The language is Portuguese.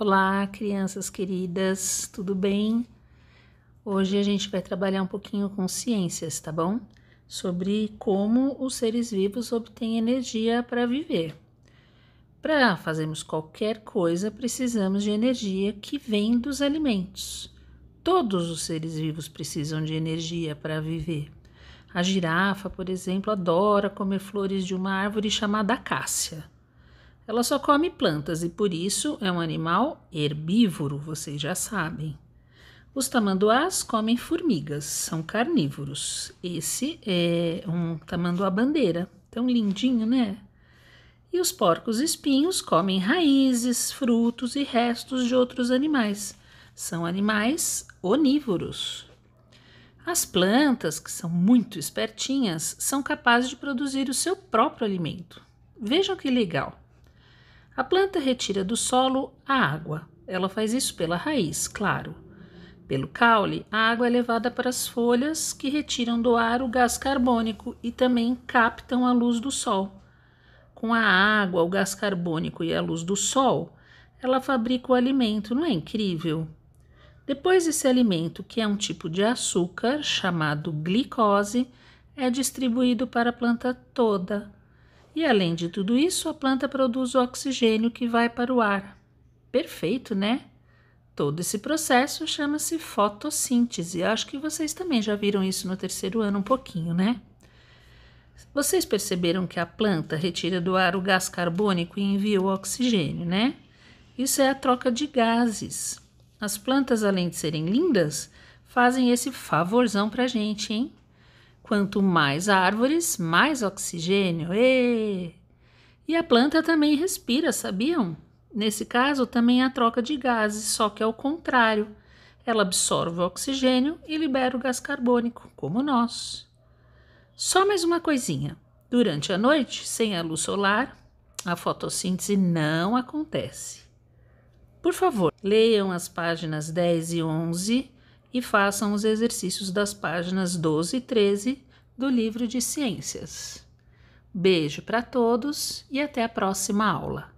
Olá, crianças queridas, tudo bem? Hoje a gente vai trabalhar um pouquinho com ciências, tá bom? Sobre como os seres vivos obtêm energia para viver. Para fazermos qualquer coisa, precisamos de energia que vem dos alimentos. Todos os seres vivos precisam de energia para viver. A girafa, por exemplo, adora comer flores de uma árvore chamada acácia. Ela só come plantas e por isso é um animal herbívoro, vocês já sabem. Os tamanduás comem formigas, são carnívoros. Esse é um tamanduá bandeira, tão lindinho, né? E os porcos espinhos comem raízes, frutos e restos de outros animais. São animais onívoros. As plantas, que são muito espertinhas, são capazes de produzir o seu próprio alimento. Vejam que legal! A planta retira do solo a água. Ela faz isso pela raiz, claro. Pelo caule, a água é levada para as folhas que retiram do ar o gás carbônico e também captam a luz do sol. Com a água, o gás carbônico e a luz do sol, ela fabrica o alimento, não é incrível? Depois, esse alimento, que é um tipo de açúcar chamado glicose, é distribuído para a planta toda e além de tudo isso, a planta produz o oxigênio que vai para o ar. Perfeito, né? Todo esse processo chama-se fotossíntese. Acho que vocês também já viram isso no terceiro ano um pouquinho, né? Vocês perceberam que a planta retira do ar o gás carbônico e envia o oxigênio, né? Isso é a troca de gases. As plantas, além de serem lindas, fazem esse favorzão pra gente, hein? Quanto mais árvores, mais oxigênio. E a planta também respira, sabiam? Nesse caso, também há troca de gases, só que é o contrário. Ela absorve o oxigênio e libera o gás carbônico, como nós. Só mais uma coisinha. Durante a noite, sem a luz solar, a fotossíntese não acontece. Por favor, leiam as páginas 10 e 11 e façam os exercícios das páginas 12 e 13 do livro de Ciências. Beijo para todos e até a próxima aula.